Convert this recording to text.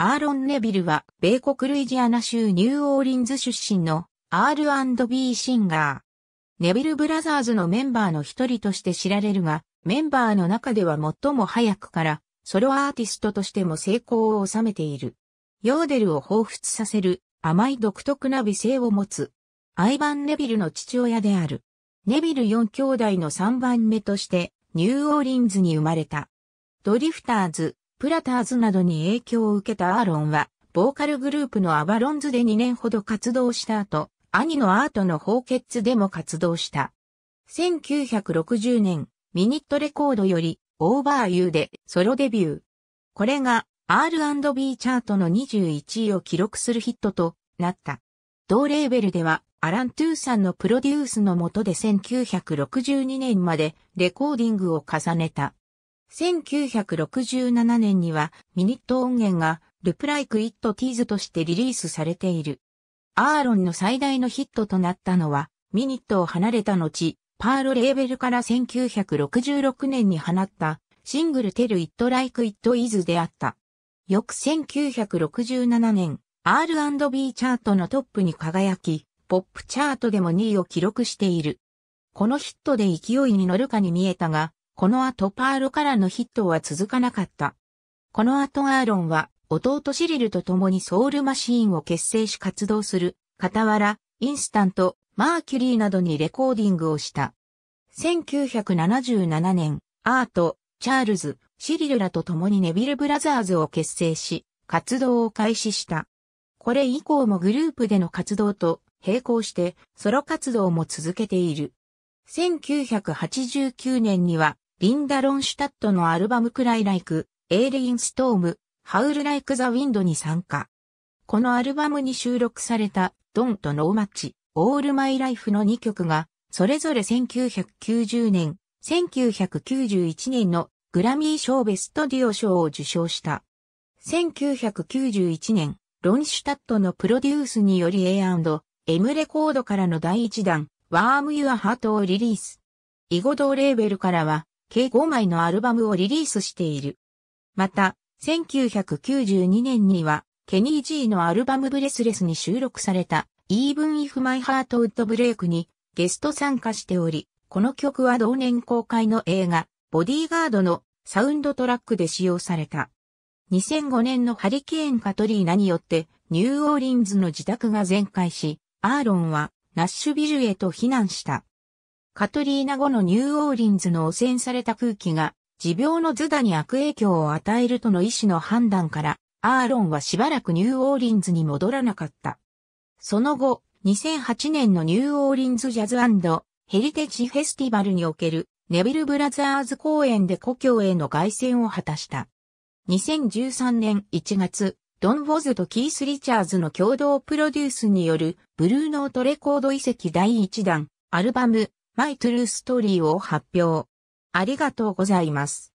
アーロン・ネビルは、米国ルイジアナ州ニューオーリンズ出身の R&B シンガー。ネビル・ブラザーズのメンバーの一人として知られるが、メンバーの中では最も早くから、ソロアーティストとしても成功を収めている。ヨーデルを彷彿させる甘い独特な美声を持つ。アイバン・ネビルの父親である。ネビル4兄弟の3番目として、ニューオーリンズに生まれた。ドリフターズ、プラターズなどに影響を受けたアーロンは、ボーカルグループのアバロンズで2年ほど活動した後、兄のアートの宝血でも活動した。1960年、ミニットレコードより、オーバーユーでソロデビュー。これが R&B チャートの21位を記録するヒットとなった。同レーベルでは、アラン・トゥーさんのプロデュースの下で1962年までレコーディングを重ねた。1967年にはミニット音源がルプライク・イット・ティーズとしてリリースされている。アーロンの最大のヒットとなったのは、ミニットを離れた後、パールレーベルから1966年に放ったシングルテル・イット・ライク・イット・イーズであった。翌1967年、R&B チャートのトップに輝き、ポップチャートでも2位を記録している。このヒットで勢いに乗るかに見えたが、この後パールからのヒットは続かなかった。この後アーロンは弟シリルと共にソウルマシーンを結成し活動する、傍ら、インスタント、マーキュリーなどにレコーディングをした。1977年、アート、チャールズ、シリルらと共にネビルブラザーズを結成し、活動を開始した。これ以降もグループでの活動と並行してソロ活動も続けている。1989年にはリンダ・ロンシュタットのアルバムクライライク、エイリン・ストーム、ハウル・ライク・ザ・ウィンドに参加。このアルバムに収録された、ドンとノーマッチ、オール・マイ・ライフの2曲が、それぞれ1990年、1991年のグラミー賞ベストデュオ賞を受賞した。1991年、ロンシュタットのプロデュースにより A&M レコードからの第1弾、ワーム・ユア・ハートをリリース。囲碁同レーベルからは、計5枚のアルバムをリリースしている。また、1992年には、ケニー・ジーのアルバムブレスレスに収録された Even If My Heart Would Break にゲスト参加しており、この曲は同年公開の映画、ボディーガードのサウンドトラックで使用された。2005年のハリケーンカトリーナによってニューオーリンズの自宅が全壊し、アーロンはナッシュビルへと避難した。カトリーナ後のニューオーリンズの汚染された空気が、持病のズダに悪影響を与えるとの医師の判断から、アーロンはしばらくニューオーリンズに戻らなかった。その後、2008年のニューオーリンズジャズヘリテージフェスティバルにおけるネビルブラザーズ公演で故郷への凱旋を果たした。2013年1月、ドン・ウォズとキース・リチャーズの共同プロデュースによるブルーノートレコード遺跡第1弾、アルバム、マイトゥルストーリーを発表。ありがとうございます。